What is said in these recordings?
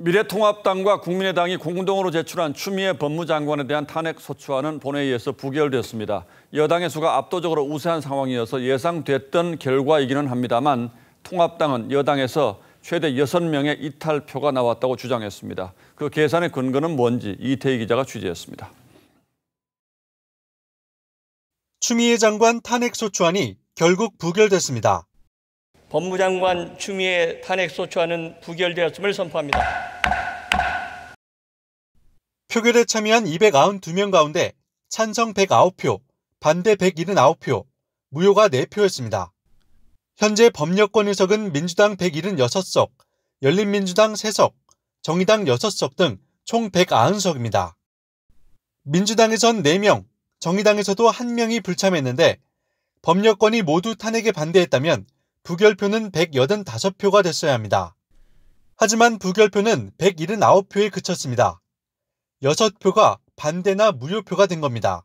미래통합당과 국민의당이 공동으로 제출한 추미애 법무장관에 대한 탄핵 소추안은 본회의에서 부결됐습니다. 여당의 수가 압도적으로 우세한 상황이어서 예상됐던 결과이기는 합니다만 통합당은 여당에서 최대 6명의 이탈표가 나왔다고 주장했습니다. 그 계산의 근거는 뭔지 이태희 기자가 취재했습니다. 추미애 장관 탄핵 소추안이 결국 부결됐습니다. 법무장관 추미애 탄핵 소추안은 부결되었음을 선포합니다. 표결에 참여한 292명 가운데 찬성 109표, 반대 179표, 무효가 4표였습니다. 현재 법여권 의석은 민주당 176석, 열린민주당 3석, 정의당 6석 등 총 190석입니다. 민주당에선 4명, 정의당에서도 1명이 불참했는데 법여권이 모두 탄핵에 반대했다면 부결표는 185표가 됐어야 합니다. 하지만 부결표는 179표에 그쳤습니다. 6표가 반대나 무효표가 된 겁니다.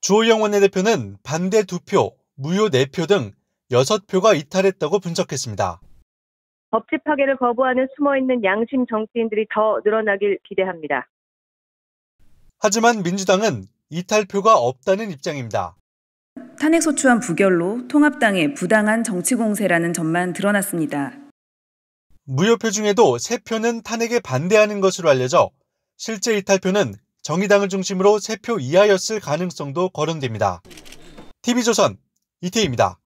주호영 원내대표는 반대 2표, 무효 4표 등 6표가 이탈했다고 분석했습니다. 법치 파괴를 거부하는 숨어있는 양심 정치인들이 더 늘어나길 기대합니다. 하지만 민주당은 이탈표가 없다는 입장입니다. 탄핵소추안 부결로 통합당의 부당한 정치 공세라는 점만 드러났습니다. 무효표 중에도 세표는 탄핵에 반대하는 것으로 알려져 실제 이탈표는 정의당을 중심으로 세 표 이하였을 가능성도 거론됩니다. TV조선 이태입니다.